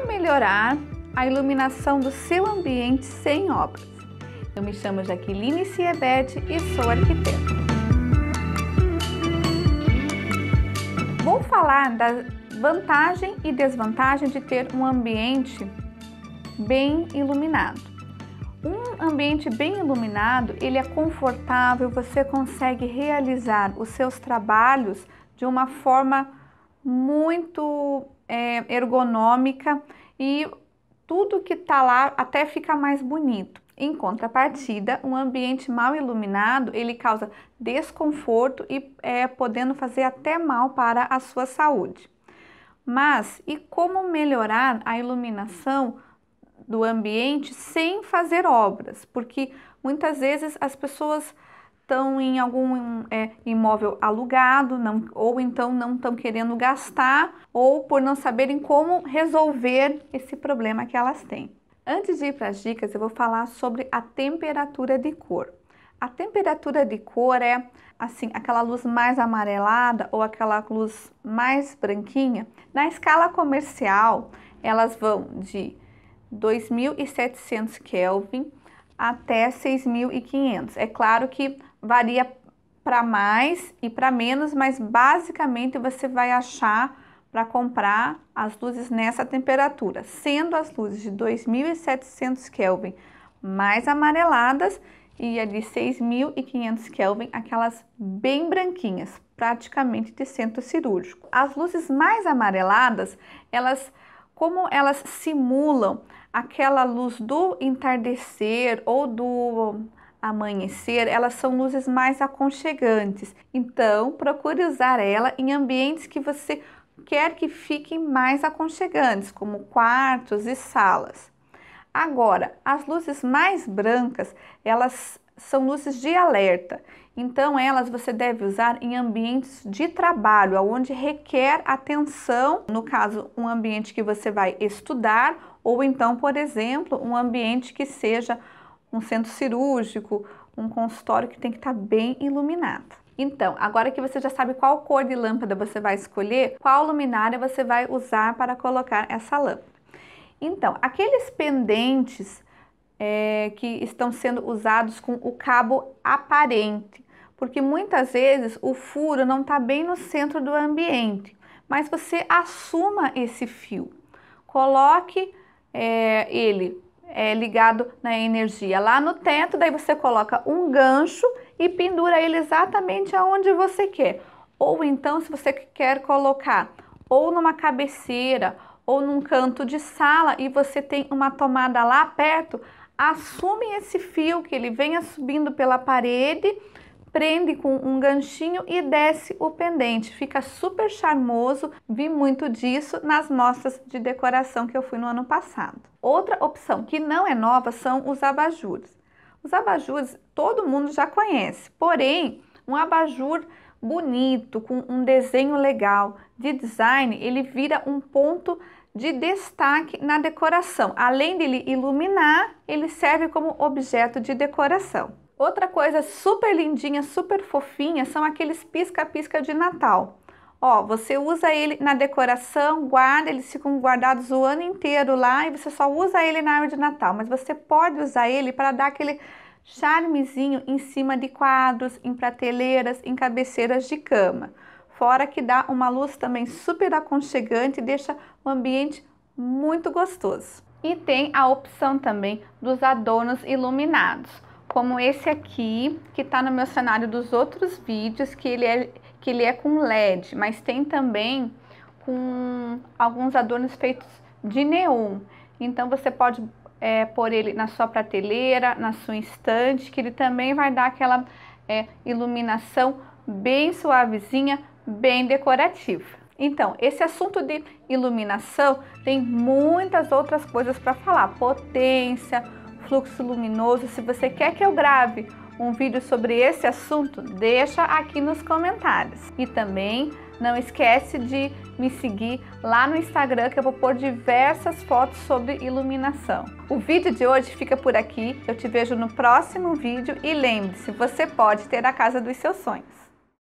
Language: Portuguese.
Como melhorar a iluminação do seu ambiente sem obras? Eu me chamo Jaqueline Siebert e sou arquiteta. Vou falar da vantagem e desvantagem de ter um ambiente bem iluminado. Um ambiente bem iluminado, ele é confortável, você consegue realizar os seus trabalhos de uma forma muito é, ergonômica e tudo que está lá até fica mais bonito. Em contrapartida, um ambiente mal iluminado ele causa desconforto e é, podendo fazer até mal para a sua saúde. Mas e como melhorar a iluminação do ambiente sem fazer obras? Porque muitas vezes as pessoas estão em algum é, imóvel alugado, não, ou então não estão querendo gastar, ou por não saberem como resolver esse problema que elas têm. Antes de ir para as dicas, eu vou falar sobre a temperatura de cor. A temperatura de cor é assim, aquela luz mais amarelada ou aquela luz mais branquinha. Na escala comercial, elas vão de 2700 Kelvin até 6500. É claro que varia para mais e para menos, mas basicamente você vai achar para comprar as luzes nessa temperatura, sendo as luzes de 2700 Kelvin mais amareladas e a de 6.500 Kelvin, aquelas bem branquinhas, praticamente de centro cirúrgico. As luzes mais amareladas, elas como elas simulam aquela luz do entardecer ou do amanhecer, elas são luzes mais aconchegantes. Então, procure usar ela em ambientes que você quer que fiquem mais aconchegantes, como quartos e salas. Agora, as luzes mais brancas, elas são luzes de alerta. Então, elas você deve usar em ambientes de trabalho, onde requer atenção, no caso, um ambiente que você vai estudar, ou então, por exemplo, um ambiente que seja um centro cirúrgico, um consultório que tem que estar tá bem iluminado. Então, agora que você já sabe qual cor de lâmpada você vai escolher, qual luminária você vai usar para colocar essa lâmpada. Então, aqueles pendentes é, que estão sendo usados com o cabo aparente, porque muitas vezes o furo não está bem no centro do ambiente, mas você assuma esse fio, coloque é, ele é, ligado na energia. Lá no teto, daí você coloca um gancho e pendura ele exatamente aonde você quer. Ou então, se você quer colocar ou numa cabeceira ou num canto de sala e você tem uma tomada lá perto, assume esse fio que ele venha subindo pela parede prende com um ganchinho e desce o pendente. Fica super charmoso, vi muito disso nas mostras de decoração que eu fui no ano passado. Outra opção que não é nova são os abajures. Os abajures todo mundo já conhece, porém, um abajur bonito, com um desenho legal de design, ele vira um ponto de destaque na decoração. Além dele iluminar, ele serve como objeto de decoração. Outra coisa super lindinha, super fofinha, são aqueles pisca-pisca de Natal. Ó, você usa ele na decoração, guarda, eles ficam guardados o ano inteiro lá e você só usa ele na árvore de Natal, mas você pode usar ele para dar aquele charmezinho em cima de quadros, em prateleiras, em cabeceiras de cama. Fora que dá uma luz também super aconchegante e deixa o ambiente muito gostoso. E tem a opção também dos adornos iluminados como esse aqui, que está no meu cenário dos outros vídeos, que ele é, que ele é com LED, mas tem também com alguns adornos feitos de neon. Então, você pode é, pôr ele na sua prateleira, na sua estante, que ele também vai dar aquela é, iluminação bem suavezinha, bem decorativa. Então, esse assunto de iluminação tem muitas outras coisas para falar: potência, fluxo luminoso. Se você quer que eu grave um vídeo sobre esse assunto, deixa aqui nos comentários. E também não esquece de me seguir lá no Instagram que eu vou pôr diversas fotos sobre iluminação. O vídeo de hoje fica por aqui. Eu te vejo no próximo vídeo e lembre-se, você pode ter a casa dos seus sonhos.